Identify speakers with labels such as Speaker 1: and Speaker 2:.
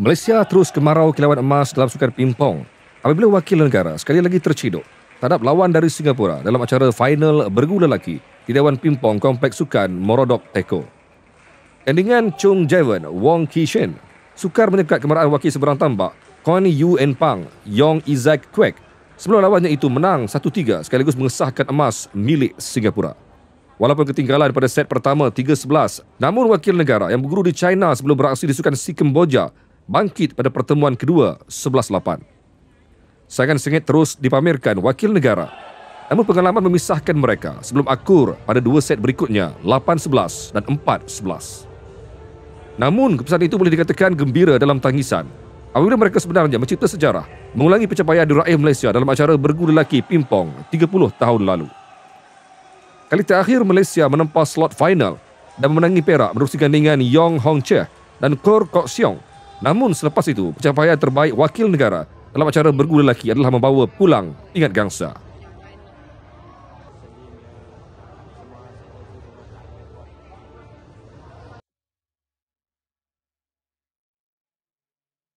Speaker 1: Malaysia terus kemarau kilauan emas dalam sukan pingpong apabila wakil negara sekali lagi terciduk terhadap lawan dari Singapura dalam acara final bergu lagi di Dewan Pingpong Kompleks Sukan Morodok Teko. Tandingan Chung Jaewon, Wong Ki Shin, sukar menyekat kemarahan wakil seberang tambak Kwan Yu En Pang, Yong Isaac Kwek sebelum lawannya itu menang 1-3 sekaligus mengesahkan emas milik Singapura. Walaupun ketinggalan pada set pertama 3-11, namun wakil negara yang berguru di China sebelum beraksi di sukan Sikemboja bangkit pada pertemuan kedua 11-8. Saingan sengit terus dipamerkan wakil negara. Namun pengalaman memisahkan mereka sebelum akur pada dua set berikutnya 8-11 dan 4-11. Namun keputusan itu boleh dikatakan gembira dalam tangisan. Apabila mereka sebenarnya mencipta sejarah mengulangi pencapaian diraih Malaysia dalam acara bergu lelaki pimpong 30 tahun lalu. Kali terakhir Malaysia menempah slot final dan memenangi perak menerusi gandingan Yong Hong Cheh dan Kor Kok Siong Namun selepas itu, pencapaian terbaik wakil negara dalam acara bergu lelaki adalah membawa pulang ingat gangsa.